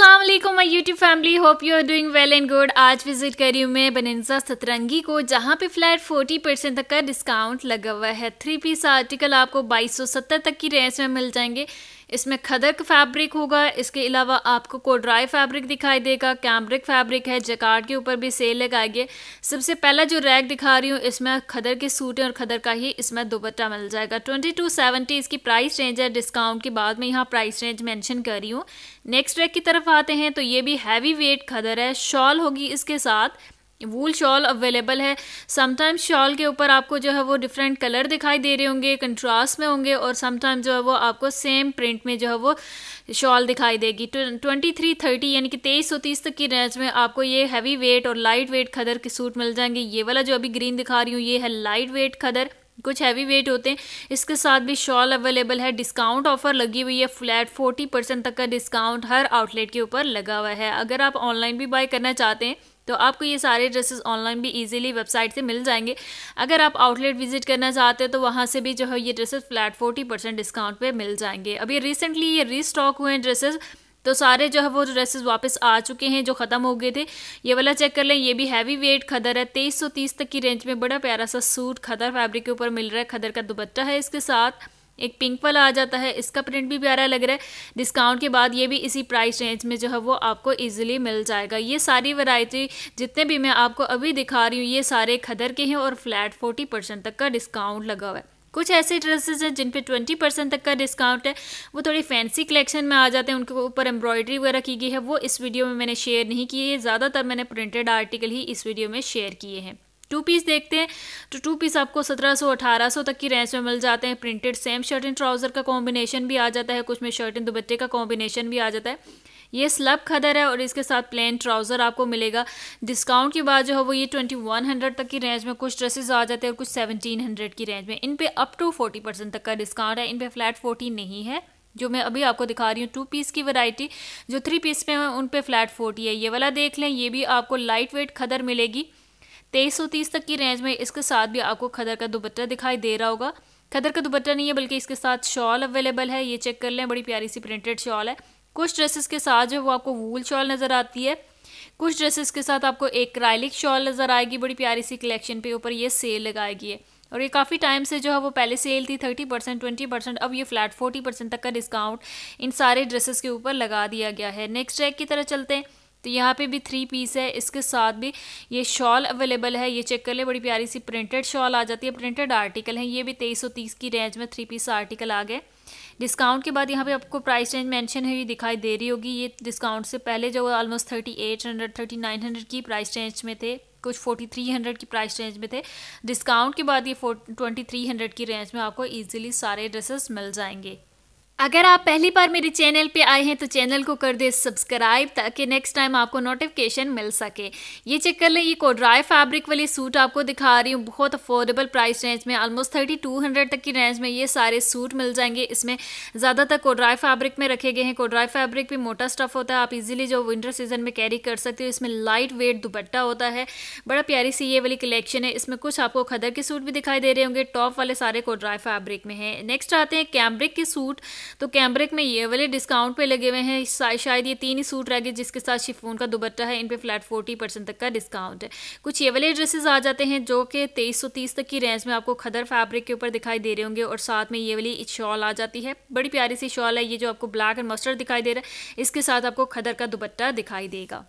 Aslam my YouTube family hope you are doing well and good आज visit करी हूँ मैं बनेंजा सतरंगी को जहाँ पे फ्लैट 40 परसेंट तक का डिस्काउंट लगा हुआ है थ्री पीस आर्टिकल आपको 2270 तक की रेंज में मिल जाएंगे इसमें खदक फैब्रिक होगा इसके अलावा आपको को ड्राई फैब्रिक दिखाई देगा कैम्ब्रिक फैब्रिक है जैकार्ड के ऊपर भी सेल लगाएगी सबसे पहला जो रैक दिखा रही हूँ इसमें खदर के सूट और खदर का ही इसमें दुपट्टा मिल जाएगा ट्वेंटी टू सेवेंटी इसकी प्राइस रेंज है डिस्काउंट के बाद में यहाँ प्राइस रेंज मैंशन कर रही हूँ नेक्स्ट रैक की तरफ आते हैं तो ये भी हैवी वेट खदर है शॉल होगी इसके साथ वूल शॉल अवेलेबल है समटाइम्स शॉल के ऊपर आपको जो है वो डिफरेंट कलर दिखाई दे रहे होंगे कंट्रास्ट में होंगे और समटाइम जो है वो आपको सेम प्रिंट में जो है वो शॉल दिखाई देगी ट्वेंटी थ्री थर्टी यानी कि तेईस सौ तीस तक की रेंज में आपको ये हैवी वेट और लाइट वेट खदर के सूट मिल जाएंगे ये वाला जो अभी ग्रीन दिखा रही हूँ ये है लाइट वेट खदर कुछ हैवी वेट होते हैं इसके साथ भी शॉल अवेलेबल है डिस्काउंट ऑफर लगी हुई है फ्लैट फोर्टी परसेंट तक का डिस्काउंट हर आउटलेट के ऊपर लगा हुआ है अगर आप ऑनलाइन भी बाय करना चाहते हैं तो आपको ये सारे ड्रेसेस ऑनलाइन भी इजीली वेबसाइट से मिल जाएंगे अगर आप आउटलेट विजिट करना चाहते हैं तो वहाँ से भी जो है ये dresses flat forty percent discount पे मिल जाएंगे अभी रिसेंटली ये रीस्टॉक हुए हैं ड्रेसेस तो सारे जो है वो ड्रेसेस वापस आ चुके हैं जो ख़त्म हो गए थे ये वाला चेक कर लें ये भी हैवी वेट खदर है तेईस सौ तीस तक की रेंज में बड़ा प्यारा सा सूट खदर फैब्रिक के ऊपर मिल रहा है खदर का दुपट्टा है इसके साथ एक पिंक वाला आ जाता है इसका प्रिंट भी प्यारा लग रहा है डिस्काउंट के बाद ये भी इसी प्राइस रेंज में जो है वो आपको इजीली मिल जाएगा ये सारी वैरायटी जितने भी मैं आपको अभी दिखा रही हूँ ये सारे खदर के हैं और फ्लैट फोर्टी परसेंट तक का डिस्काउंट लगा हुआ है कुछ ऐसे ड्रेसेस हैं जिन पे ट्वेंटी परसेंट तक का डिस्काउंट है वो थोड़ी फैंसी कलेक्शन में आ जाते हैं उनके ऊपर एम्ब्रॉयडरी वगैरह की गई है वो इस वीडियो में मैंने शेयर नहीं किए ज़्यादातर मैंने प्रिंटेड आर्टिकल ही इस वीडियो में शेयर किए हैं टू पीस देखते हैं तो टू पीस आपको 1700 1800 तक की रेंज में मिल जाते हैं printed same shirt and trouser का कॉम्बिनेशन भी आ जाता है कुछ में शर्ट एंड दुपट्टे का कॉम्बिनेशन भी आ जाता है ये स्लब खदर है और इसके साथ प्लेन ट्राउज़र आपको मिलेगा डिस्काउंट के बाद जो है वो ये ट्वेंटी वन हंड्रेड तक की रेंज में कुछ ड्रेसेस आ जाते हैं और कुछ सेवनटीन हंड्रेड की रेंज में इन पे अप टू फोर्टी परसेंट तक का डिस्काउंट है इन पे फ्लैट फोर्टी नहीं है जो मैं अभी आपको दिखा रही हूँ टू पीस की वैरायटी जो थ्री पीस पे है उन पे फ्लैट फोर्टी है ये वाला देख लें ये भी आपको लाइट वेट खदर मिलेगी तेईस सौ तीस तक की रेंज में इसके साथ भी आपको खदर का दुपट्टा दिखाई दे रहा होगा खदर का दुपट्टा नहीं है बल्कि इसके साथ शॉल अवेलेबल है ये चेक कर लें बड़ी प्यारी सी प्रिंटेड शॉल है कुछ ड्रेसेस के साथ जो वो आपको वूल शॉल नज़र आती है कुछ ड्रेसेस के साथ आपको एक क्राइलिक शॉल नज़र आएगी बड़ी प्यारी सी कलेक्शन पे ऊपर ये सेल लगाएगी है और ये काफ़ी टाइम से जो है वो पहले सेल थी थर्टी परसेंट ट्वेंटी परसेंट अब ये फ्लैट फोर्टी परसेंट तक का डिस्काउंट इन सारे ड्रेसेस के ऊपर लगा दिया गया है नेक्स्ट ट्रैक की तरह चलते हैं तो यहाँ पे भी थ्री पीस है इसके साथ भी ये शॉल अवेलेबल है ये चेक कर ले बड़ी प्यारी सी प्रिंटेड शॉल आ जाती है प्रिंटेड आर्टिकल है ये भी तेईस की रेंज में थ्री पीस आर्टिकल आ गए डिस्काउंट के बाद यहाँ पे आपको प्राइस रेंज मेंशन है ये दिखाई दे रही होगी ये डिस्काउंट से पहले जो almost thirty eight hundred thirty nine hundred की प्राइस रेंज में थे कुछ फोर्टी थ्री हंड्रेड की प्राइस रेंज में थे डिस्काउंट के बाद ये ट्वेंटी थ्री हंड्रेड की रेंज में आपको ईजिली सारे ड्रेसेस मिल जाएंगे अगर आप पहली बार मेरे चैनल पे आए हैं तो चैनल को कर दे सब्सक्राइब ताकि नेक्स्ट टाइम आपको नोटिफिकेशन मिल सके ये चेक कर लें ये कोड्राई फैब्रिक वाले सूट आपको दिखा रही हूँ बहुत अफोर्डेबल प्राइस रेंज में ऑलमोस्ट थर्टी टू हंड्रेड तक की रेंज में ये सारे सूट मिल जाएंगे इसमें ज़्यादातर कोड्राई फैब्रिक में रखे गए हैं कोड्राई फैब्रिक भी मोटा स्टफ़ होता है आप इजिली जो विंटर सीजन में कैरी कर सकते हो इसमें लाइट वेट दुपट्टा होता है बड़ा प्यारी सी ये वाली कलेक्शन है इसमें कुछ आपको खदर के सूट भी दिखाई दे रहे होंगे टॉप वाले सारे कोड्राई फैब्रिक में है नेक्स्ट आते हैं कैमरिक के सूट तो कैम्ब्रिक में ये वाले डिस्काउंट पे लगे हुए हैं शायद ये तीन ही सूट रह गए जिसके साथ शिफोन का दुबट्टा है इन पे फ्लैट फोर्टी परसेंट तक का डिस्काउंट है कुछ ये वाले ड्रेसेस आ जाते हैं जो कि तेईस सौ तीस तक की रेंज में आपको खदर फैब्रिक के ऊपर दिखाई दे रहे होंगे और साथ में ये वाली शॉल आ जाती है बड़ी प्यारी सी शॉल है ये जो आपको ब्लैक एंड मस्टर्ड दिखाई दे रहा है इसके साथ आपको खदर का दुबट्टा दिखाई देगा